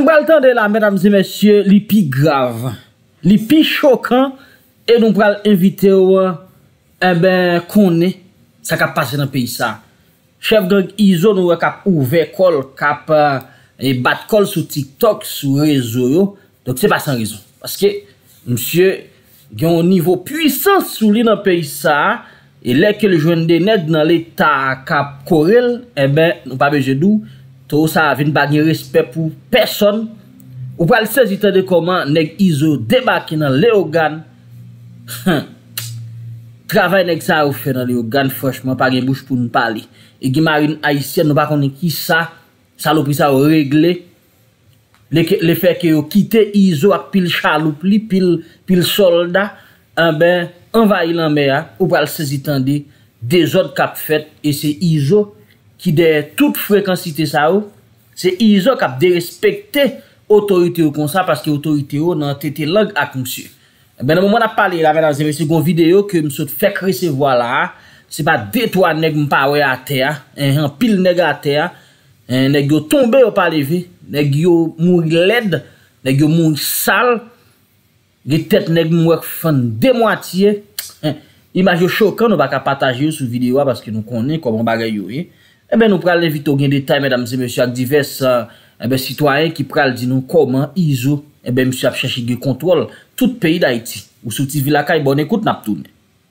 Mwen bwa l tan de la, mèdames et mèsyè, li pi grav. Li pi chokan, et nou pral invite wè, e eh ben, konè, sa kap pase nan pey sa. Chef genk izo nou wè kap ouve kol, kap, eh, e bat kol sou TikTok, sou rezou yo. Dok se pa san rezon. Paske, msyè, gen yon nivou pwisan sou li nan pey sa, e lè ke le jwen de ned nan lè ta kap korel, e ben, nou pa bejedou, To ou sa avin bagen respet pou peson. Ou pral sezitande koman neg Izo debaki nan le ogan. Travay neg sa ou fe nan le ogan fweshman. Pagen bouj pou nou pali. Egi marin Aisyen nou bakon e ki sa. Salopri sa ou regle. Le feke yo kite Izo ak pil chaloup li. Pil solda. An eh ben, anvayi lan me a. Ou pral sezitande de zon kap fet. E se Izo... ki de tout frekansite sa ou, se izok ap de respekte otorite ou kon sa, paske otorite ou nan tete log akonsye. Ben an moun ap pale la, men an zeme sekon videyo, ke msot fek resevo la, se ba detwa neg mpa we a teya, an pil neg a teya, neg yo tombe yo pale vi, neg yo moun led, neg yo moun sal, ge tet neg mwek fan de mwatiye, imaj yo chokan, nou baka pataje sou videyo a, paske nou konen koman bagay yo e, Ebe eh nou pral levito gen detay, mèdam zè mèsyou, ak divers, ebe, eh citoyen ki pral di nou koman izou, ebe, eh mèsyou ap chèche ge kontrol tout peyi d'Haïti. Ou sou ti vilakay e bon, ekoute nap toune.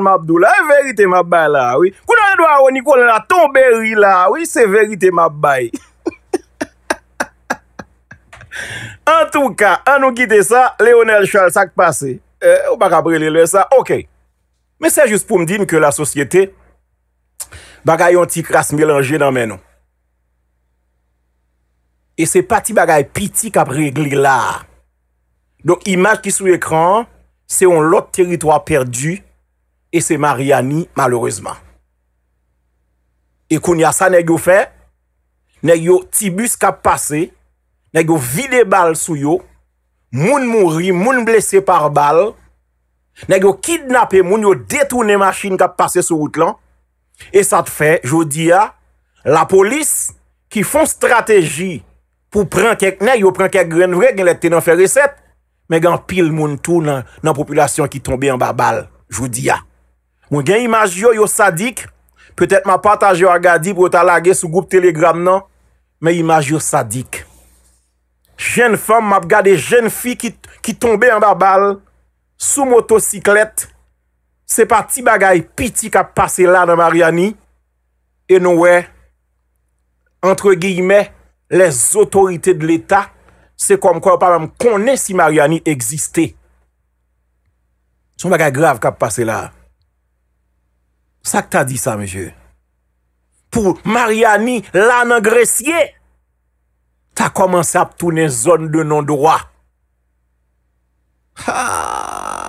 Mabdou la, e verite mabay la, oui. Kou nan yon do a ou ni kon la tomberi la, oui, se verite mabay. En tout ka, an nou kite sa, Léonel Choual sak pase. E, ou bak ap relele sa, ok. Mè se jous pou mdime ke la sosyete... Bagay yon ti kras melanje nan men nou. E se pati bagay piti kap regli la. Donk imaj ki sou ekran, se yon lot teritwa perdi, e se Mariani malorezman. E koun ya sa negyo fe, negyo ti bus kap pase, negyo vide bal sou yo, moun mouri, moun blese par bal, negyo kidnap e moun yo detoun e masin kap pase sou out lan, E sa te fe, jou di ya, ah, la polis ki fon strategi pou pren kek ne, yo pren kek gren vre, gen lete te nan fe reset, men gen pil moun tou nan populasyon ki tombe an babal, jou di ya. Ah. Mwen gen imaj yo yo sadik, petet ma pataje non? yo a gadi pou ta lage sou goup telegram nan, men imaj yo sadik. Jen fom map gade jen fi ki tombe an babal, sou motosiklete, Se pa ti bagay piti kap pase la nan Mariani, e nou we, entre giyme, les otorite de l'Etat, se kom kwa ou pa m konen si Mariani egziste. Son bagay grav kap pase la. Sa k ta di sa, meje? Pou Mariani, la nan Gresye, ta komanse ap toune zon de non-dwa. Haaa!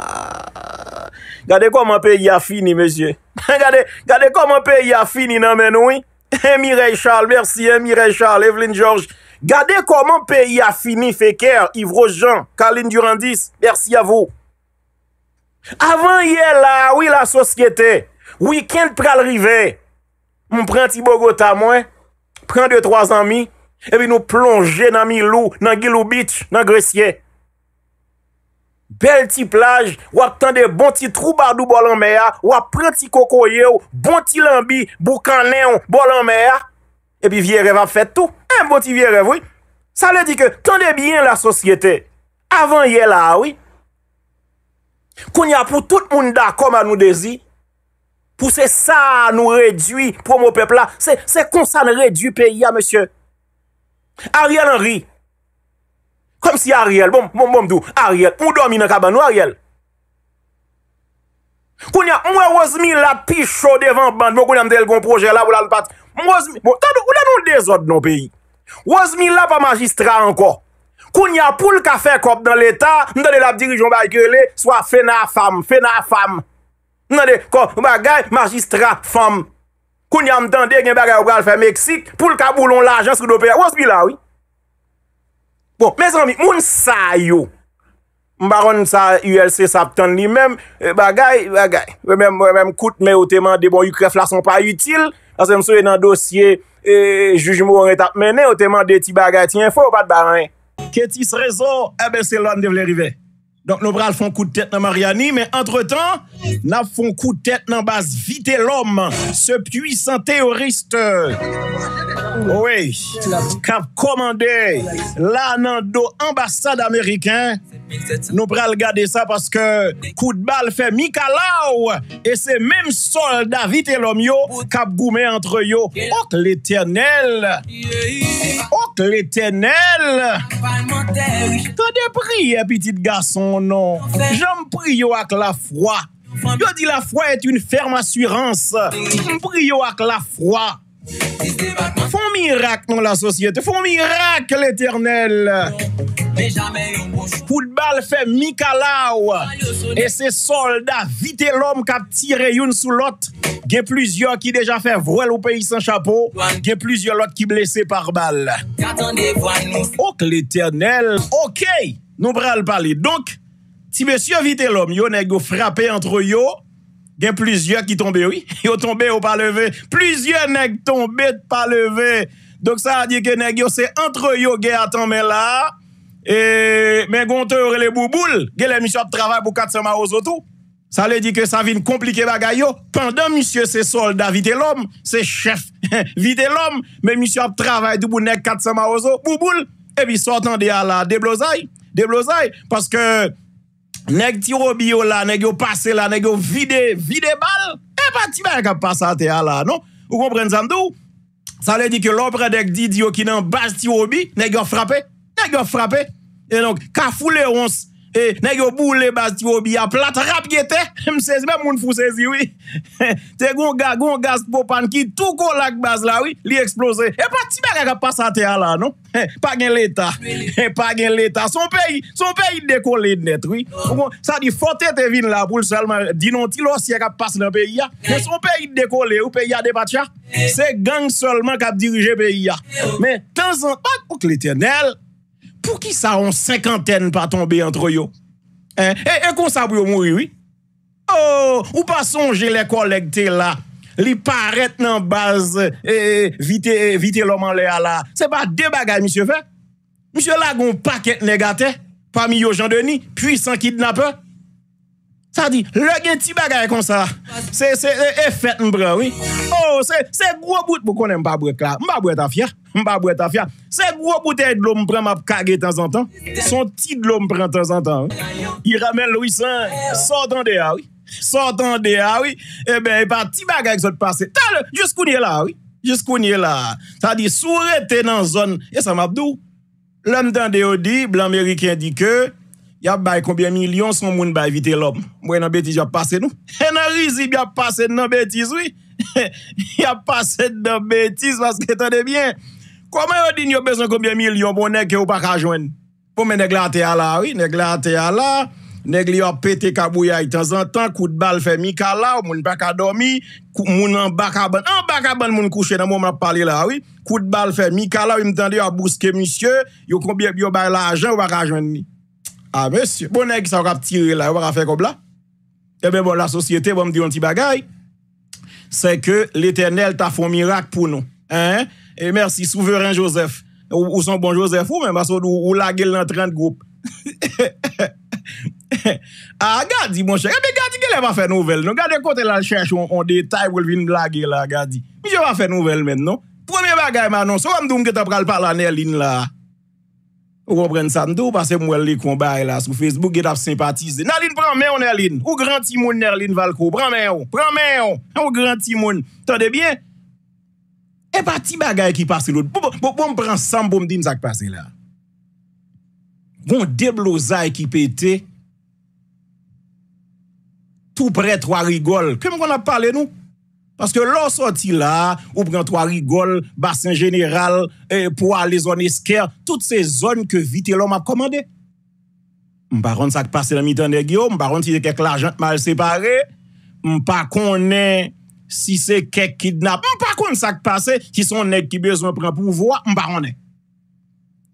Gade koman peyi a fini, mesye? Gade koman peyi a fini nan men woy? Emi Rechal, mersi Emi Rechal, Evelyn George. Gade koman peyi a fini, Feker, Yvros Jean, Kalin Durandis, mersi avou. Avan ye la, woy la sosyete, woy ken pral rive, moun pren ti Bogota mwen, pren dey troaz ami, ebi nou plonje nan mi lou, nan Gilou Beach, nan Gresye. bel ti plaj, wap tande bon ti troubadou bolan mea, wap prenti kokoye ou, bon ti lambi, boukane ou, bolan mea, epi vie revan fet tou, e bon ti vie rev, oui. Sa le di ke, tande bien la sosyete, avan ye la, oui, koun ya pou tout moun da koma nou dezi, pou se sa nou redwi pou mou pepla, se konsan redwi peyi a, monsye. A riyan an ri, Kom si a riel, bom, bom, bom dou, a riel, mou domi nan kaban nou a riel. Koun ya, mwen wazmi la pisho devan band, mwen koun ya mte el gon proje la, mwen wazmi, mwen wazmi, mwen wazmi, mwen wazmi la pa magistra anko. Koun ya, pou lka fe kop nan l'Etat, mwen dade la dirijon baye kele, swa fena fam, fena fam. Mwen dade, kon, mwen bagay magistra fam. Koun ya mtande gen bagay obral fe Meksik, pou lka boulon la jans kou dope, wazmi la wii. Bon, mè zanmi, moun sa yo, mbaron sa ULC sa ap tan li, mèm e, bagay, bagay, mèm mèm kout mè ou teman de bon yu kref la son pa yutil, asè msou yè e nan dosye, e, juj mou an etap mènen, ou teman de ti bagay ti enfo ou pat bagay. Kè ti srezo, ebe se eh lan devle rive. Donk nou bral fon kout tèt nan Mariani, mè entre tan, nap fon kout tèt nan bas Vitellom, se pwisan teoriste. Ouè, kap komande, la nan do ambassade amerikèn, nou pral gade sa paske kou d'bal fè Mikalaw, e se mèm sol David Elom yo, kap goumè antre yo, ok l'Eternel, ok l'Eternel. Tè de pri, e piti de gason, non, jè m pri yo ak la fwa, yo di la fwa et yon ferme assurans, jè m pri yo ak la fwa. Fon mirak nou la sosyete, fon mirak l'Eternel Fout bal fe Mikalaw E se solda vite l'om kap tire yon sou lot Ge plizyo ki deja fe vwel ou peyi san chapo Ge plizyo lot ki blese par bal Ok l'Eternel Ok, nou pral pali Donk, ti besye vite l'om, yon e go frape antro yon gen plizye ki tombe, yo tombe ou pa leve, plizye neg tombe ou pa leve, dok sa a di gen neg yo se antre yo ge a tombe la, e men gonte ou re le bouboul, ge le misyo ap travay pou katsama ozo tou, sa le di ke sa vin komplike bagay yo, pandan misyo se solda vide lom, se chef vide lom, men misyo ap travay pou nek katsama ozo, bouboul, e bi sotan de ala deblozay, deblozay, paske, Nèk ti obi yo la, nèk yo pase la, nèk yo vide, vide bal. E pa ti mèk a pase a te a la, non? Ou kompren zamdou? Sa le di ke lopre dek di di yo ki nan base ti obi, nèk yo frape, nèk yo frape. E non, ka foule ons. E, ne yo boule bas ti yo bi a plat rap ye te Msezi, men moun fousezi, oui Te gonga, gonga spopan ki Touko lak bas la, oui Li eksplose E pati mer a kap pasate a la, non? Pa gen l'eta Son peyi, son peyi dekole net, oui Sa di fote te vin la poul selman Dinon ti lo si a e kap pas nan peyi ya Son peyi dekole ou peyi a debat ya Se gang selman kap dirije peyi ya Men, tenzant, bak, ou kli tenel Pou ki sa on sekanten pa tombe antro yo? E kon sab yo mou yi? Oh, ou pa sonje le kolekte la? Li paret nan baz, e vite loman le ala? Se pa debaga misyo fe? Misyo la goun paket negate, pa mi yo jan deni, puis san kidnapè? Sadi, le gen ti bagay kon sa, se efet e, e mpren, oui. Oh, se gro bout pou bon, konen mpabwet la, mpabwet afya, mpabwet afya. Se gro bouten lom mpren map kage tan zan tan, son ti lom mpren tan zan tan, oui. I ramel lwisan, sotan de a, oui. Sotan de a, oui. E ben, e pa ti bagay kon sot pase. Ta le, jiskounye la, oui. Jiskounye la. Sadi, sou rete nan zon, e sa mapdou. Lèm tan de o di, blan merikien di ke... Ya bay koubyen milyon son moun bay vite lop? Mwen nan betis yo pase nou? E nan rizib ya pase nan betis, wii? Ya pase nan betis, paske tade byen. Koumen yo din yo beson koubyen milyon mounen ke yo baka jwen? Poumen negle ate yala, wii? Negle ate yala, negle yo pete kabouya itan zan tan, koude bal fe mikala, mounen baka domi, mounen baka ban, mounen baka ban mounen kouche nan mounen pale la, wii? Koude bal fe mikala, mounen baka ban mounen kouche nan mounen pale la, wii? Yo koubyen yo bay la Ha monsye, bonnen ki sa wrap tire la, yo wrap a fe kob la. Ebe bon la sosyete wap mdi an ti bagay. Se ke l'Eternel ta foun mirak pou nou. E merci souveran Josef. Ou son bon Josef ou mwen mwa so nou lage l nan 30 group. Ha gadi monsye. A be gadi gale va fe nouvel nou. Gadi kont el alchech ou an detay wol vin blage la gadi. Mi je va fe nouvel men nou. Premier bagay mwa nou. So amdoum ke tabral pa lanel in la a. Ou an pren sa ndo, pa se mwen li kon bay la, sou Facebook gen ap simpatize. Naline, pran men yo, Naline. Ou gran ti moun, Naline Valko. Pran men yo. Pran men yo. Ou gran ti moun. Tade bien? E pa ti bagay ki pase lout. Bo m prensan, bo m din zak pase la. Gon deb lo zay ki pete. Tou pre, tro a rigol. Kem kon ap pale nou? Aske lò soti la, ou prentwa rigol, basen jeneral, pou alè zon esker, tout se zon ke vite lò m ap komande. M pa ronde sak pase nan mitan negyo, m pa ronde si se kek l'ajant mal separe, m pa kone si se kek kidnap, m pa kone sak pase si son neg ki bezon prent pou vwa, m pa ronde.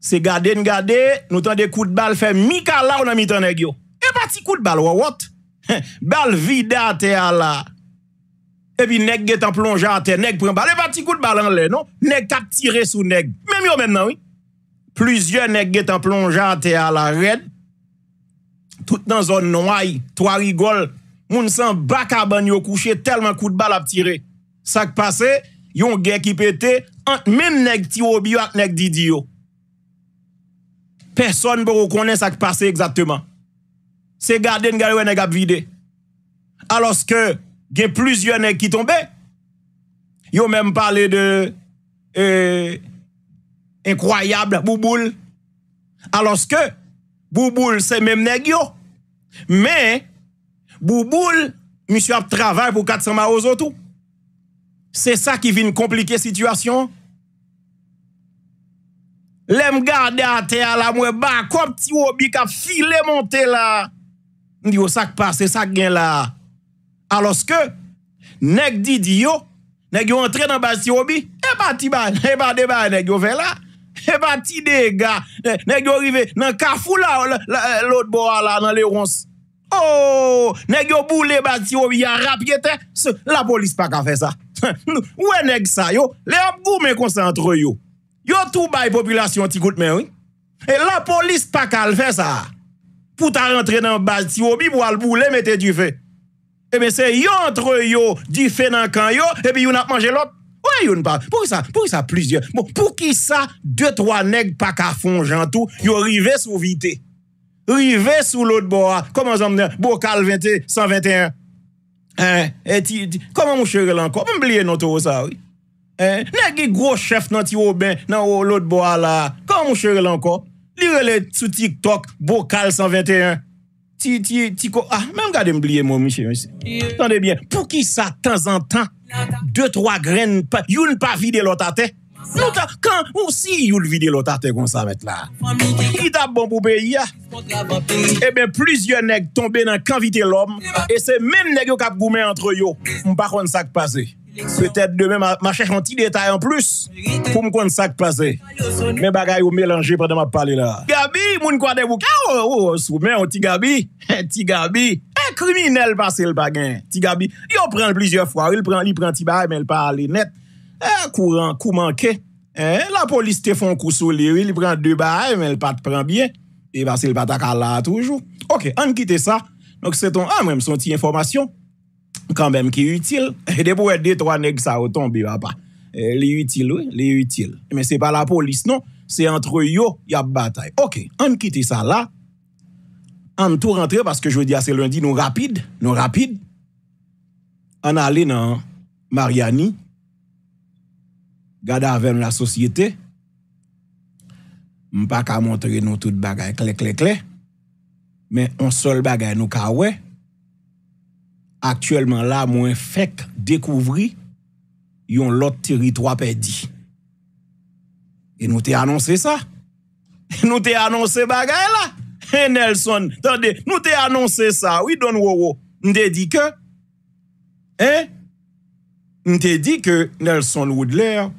Se gade n gade, nou tande kout bal fe mika la ou nan mitan negyo. E ba ti kout bal wawot, bal vida te ala. Epi neg get an plonje an te, neg pren bal, ne pa ti kout bal an le, non? Neg kap tire sou neg. Mèm yo mèm nan, wè. Plüzyon neg get an plonje an te a la red, tout nan zon nouay, to a rigol, moun san baka banyo kouche, telman kout bal ap tire. Sak pase, yon gen ki pete, an mèm neg ti obi wak neg didi yo. Personn pou rukonnen sak pase egzatman. Se gade n gare wè neg ap vide. Alos ke... gen plus yonèk ki tombe. Yo menm pale de eee enkroyable Bouboul. Aloske, Bouboul se menm neg yo. Men, Bouboul, mi sou ap travaj pou katsama ozotou. Se sa ki vin komplike situasyon. Lem gade ate ala mwen bankop ti wo bik ap file monte la. Ndi yo sak pa, se sak gen la Aloske, nek di di yo, nek yo entre nan basti obi, e pati ba, e pa de ba, nek yo fe la, e pati de ga, e, nek yo rive nan kafou la, lout bo la, nan le rons. Oh, nek yo boule basti obi, ya rapyete, la polis pa ka fe sa. Ou e nek sa yo, le ap gou men konsantre yo. Yo tou bay popilasyon ti koute men, oui. E la polis pa ka le fe sa, pou ta rentre nan basti obi, pou al boule, mette di fe sa. Ebe eh se yon tre yo, di fe nan kan yo, ebe eh yon ap manje lop, wè yon pa. Pou ki sa, pou ki sa plizye. Mou bon, pou ki sa, dwe-twa neg pakafon jantou, yo rive sou vite. Rive sou lout bo a. Koman zan mnen, bo kal 20, 121. E ti, koman mou shere lanko? Mwen blye noto ou sa, wè. E, negi gro chef nan ti wou ben nan wou lout bo a la. Koman mou shere lanko? Lire le sou TikTok, bo kal 121. Ti, ti, ti ko... Ah, mèm gade mbliye mò, miche, miche. Tande bien. Pou ki sa tan zan tan, de troa gren, youn pa vide lotate, nou ta kan ou si youn vide lotate kon sa met la. Ki tap bon pou beya, e ben plis yon neg tombe nan kan vide lom, e se men neg yo kap goumen antre yo, mba kon sak pase. Pe tèt demè ma chèch an ti detay an plus pou m konn sak plase. Men bagay ou melange pre de ma pali la. Gabi, moun kwa de wou ka? Ou soumen ou ti Gabi? Eh, ti Gabi, e eh, kriminel basse l bagay. Ti Gabi, yo pren l plizye fwa. Il pren ti bagay men l pali net. E, kou manke. E, la polis te fon kousou li. Il pren dè bagay men l pat pren bien. E basse l pat akal la toujou. Ok, an kite sa. Nonk se ton an ah, mèm son ti informasyon. Kanbèm ki yutil. E depou e dey to aneg sa ou ton bi wapa. Li yutil ou, li yutil. Men se pa la polis non. Se entre yo, yap batay. Ok, an kite sa la. An tou rentre, paske jw di a se lundi nou rapid. Nou rapid. An ale nan Mariani. Gada avèm la sosyete. M pa ka montre nou tout bagay kleklekle. Men an sol bagay nou kawè. Aktuelman la mwen fèk dèkouvri yon lot teritwa pè di. E nou te anonsè sa? E nou te anonsè bagay la? E Nelson, tande, nou te anonsè sa? Ou yi don woro? Nde di ke? E? Nde di ke Nelson Woodler?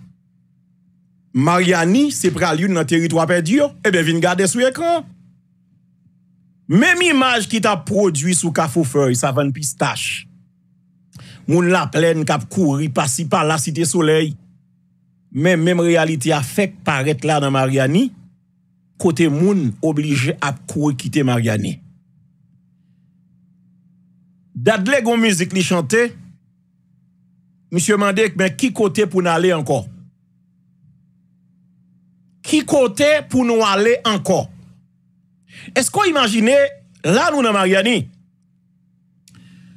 Mariani se pral yon lot teritwa pè di yo? Ebe vin gade sou ekran. Mem imaj ki ta prodwi sou ka fofoy, sa van pistache. Moun la plen kap kou ripasi pa la site soley. Mem, mem realite a fek paret la nan Mariani, kote moun oblige ap kou kite Mariani. Da dle goun mizik li chante, monsie mandek men ki kote pou nou ale anko. Ki kote pou nou ale anko. Esko imajine, la nou nan Maryani,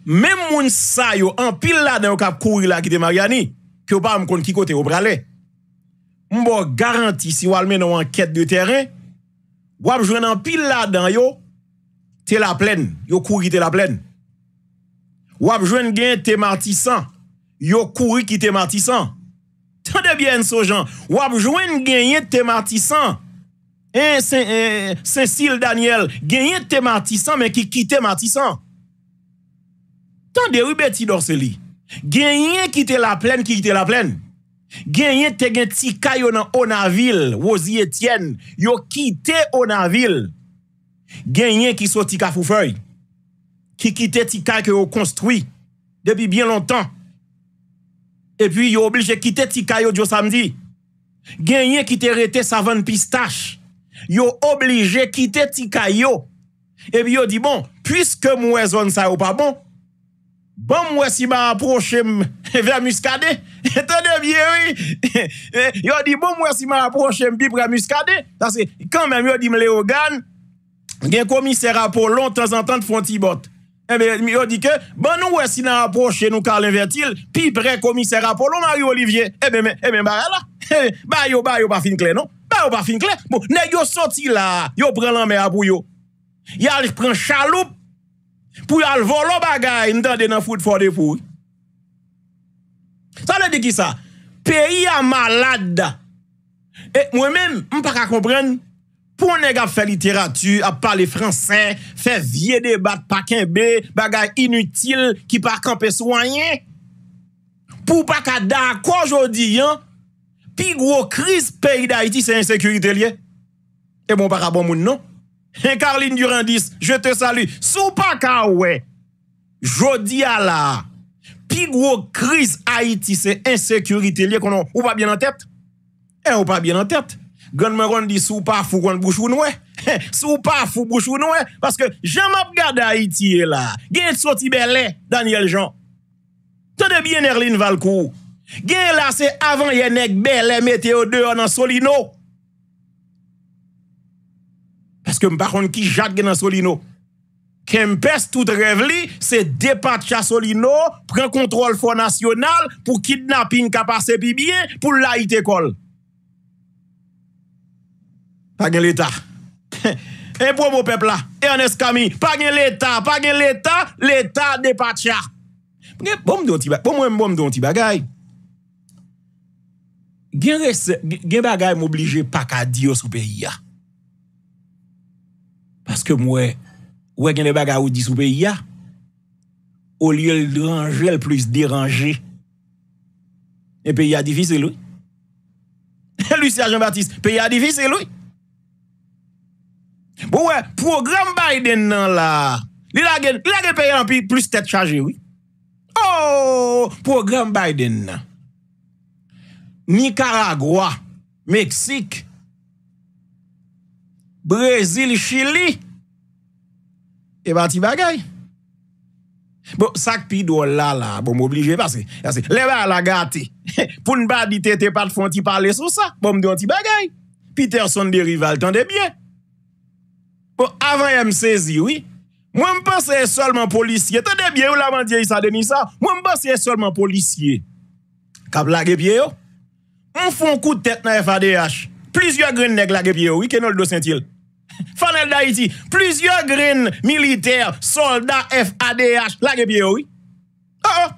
men moun sa yo, an pil la dan yo kap kouri la ki te Maryani, ki yo pa mkon kiko te yo brale, mbo garanti si walme nan wanket de teren, wap jwen an pil la dan yo, te la plen, yo kouri te la plen. Wap jwen genye te martisan, yo kouri ki te martisan. Tadebyen so jan, wap jwen genye te martisan, yo kouri ki te martisan. Eh, Sensil eh, Daniel Genyen te matisan men ki kite matisan Tande ou beti dorseli Genyen kite la plen ki kite la plen Genyen te gen tika yo nan Onavil Wozi Etienne Yo kite Onavil Genyen ki soti ka fufoy Ki kite tika yo konstri Depi bien lontan Epi yo oblije kite tika yo diyo samdi Genyen kite rete savan pistache yo oblije kite ti kayo e bi yo di bon pwiske mwen zon sa yo pa bon bon mwen si mwen aproche mwen vè muskade te devye wè yo di bon mwen si mwen aproche mwen pi pre muskade tasè, kan mwen yo di mwen le ogan gen komise rapolon tan zan tan fwantibot yo di ke, bon nou wè si mwen aproche nou kalen vè til, pi pre komise rapolon, a yo olivye e mwen bare la, ba yo pa fin kle non ou pa finkle, mwen bon, yo soti la yo pren lan mè a pou yo yal pren chaloup pou yal volo bagay mwen ta denan foud fode pou sa le de ki sa peyi a malad mwen men, mwen pa ka kompren pou mwen negap fe literatü ap pale fransè, fe vie debat pa kenbe, bagay inutil ki pa ka pe soyan pou pa ka da akwa jodi yon Pi gwo kriz peyi d'Haiti se insekurite liye? E bon para bon moun, non? E Karline Durandis, je te salu. Sou pa ka we? Jodi a la. Pi gwo kriz Haiti se insekurite liye konon? Ou pa bien an tèt? E ou pa bien an tèt? Gwenn mwen gwen di sou pa fou gwen bouchou noue? Sou pa fou bouchou noue? Paske jen map gwa d'Haiti e la. Gen soti belè, Daniel Jean. Tede bien Erlin Valcourou. gen la se avan ye nek be le meteo 2 an an solino peske m paron ki jad gen an solino ke m pes tout rev li se depatja solino pren kontrol fonasyonal pou kidnapping kapase pi biye pou la ite kol pa gen l etat e pou m ou pepla e an es kami pa gen l etat pa gen l etat l etat depatja pou m m pou m don ti bagay gen bagay m'oblije pa ka diyo sou peyi ya. Paske mwe, we gen de bagay ou di sou peyi ya, ou liye l dranje l plus deranje. E peyi ya divise lou. Lucia Jean-Baptiste, peyi ya divise lou. Bo we, program bayden nan la. Li la gen peyi an pi plus tet chaje ou. Oh, program bayden nan. Nicaragua, Meksik, Brezil, Chile, e ba ti bagay. Bo, sak pi do la la, bo m'oblije pasi. Le ba la gati, pou n'ba di te te pat fon ti pale sou sa, bo m'don ti bagay. Pi terson de rival, tan de bie. Bo, avan yon m'sezi, oui, mwen m'baseye solman polisye, tan de bie ou la man diye yon sa deni sa, mwen m'baseye solman polisye. Kab la ge bie yo, oh? Mwen foun koutet nan FADH, plizye gren neg lage piye ou, ike nol dosentil. Fanel da iti, plizye gren militer, solda FADH, lage piye ou. Oh, oh. A-a.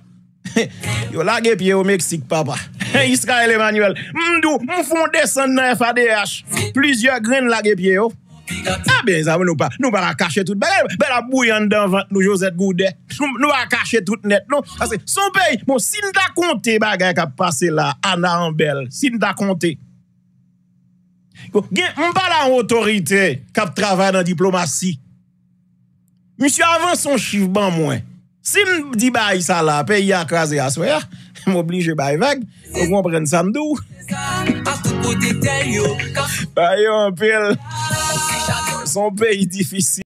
Yo, lage piye ou Meksik, papa. Israel Emmanuel. Mdou, mwen foun desen nan FADH, plizye gren lage piye ou. Oh. A ah, be, zavou nou pa, nou para kache tout Be la bouyan dan vante nou Josette Goudet Nou para kache tout net non. Son pey, mou, sin da konte Be a gaye kap pase la, ana an bel Sin da konte Gen, mou pala an otorite Kap travay nan diplomasi Mou si avan son chiv ban mwen Sin di bayi sa la Pe yi akwaze aswe Mou bli je bayi vague Mou kon pren samdou Bayi an pel Bayi an pel son pays difficile.